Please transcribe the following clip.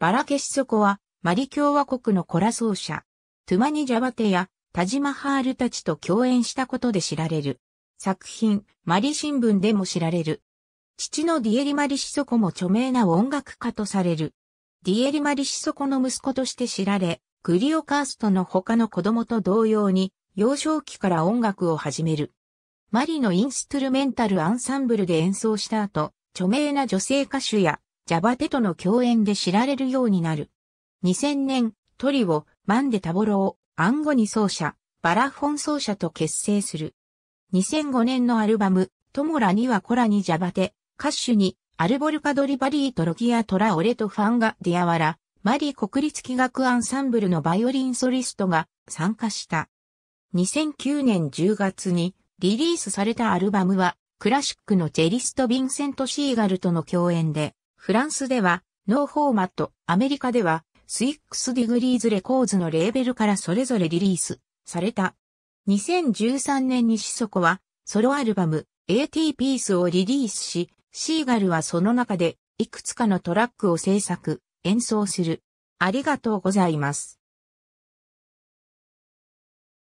バラケシソコは、マリ共和国のコラ奏者、トゥマニ・ジャバテやタジマハールたちと共演したことで知られる。作品、マリ新聞でも知られる。父のディエリマリ・シソコも著名な音楽家とされる。ディエリマリ・シソコの息子として知られ、クリオカーストの他の子供と同様に、幼少期から音楽を始める。マリのインストゥルメンタルアンサンブルで演奏した後、著名な女性歌手やジャバテとの共演で知られるようになる。2000年、トリオ、マンデタボロを、アンゴニ奏者、バラフォン奏者と結成する。2005年のアルバム、トモラにはコラにジャバテ、歌手に、アルボルカドリバリーとロギアトラオレとファンガディアワラ、マリ国立器楽アンサンブルのバイオリンソリストが参加した。2009年10月にリリースされたアルバムは、クラシックのチェリストヴィンセント・シーガルとの共演で、フランスでは、ノーフォーマット、アメリカでは、スイックスディグリーズレコーズのレーベルからそれぞれリリースされた。2013年にシソコはソロアルバム AT ピースをリリースし、シーガルはその中でいくつかのトラックを制作、演奏する。ありがとうございます。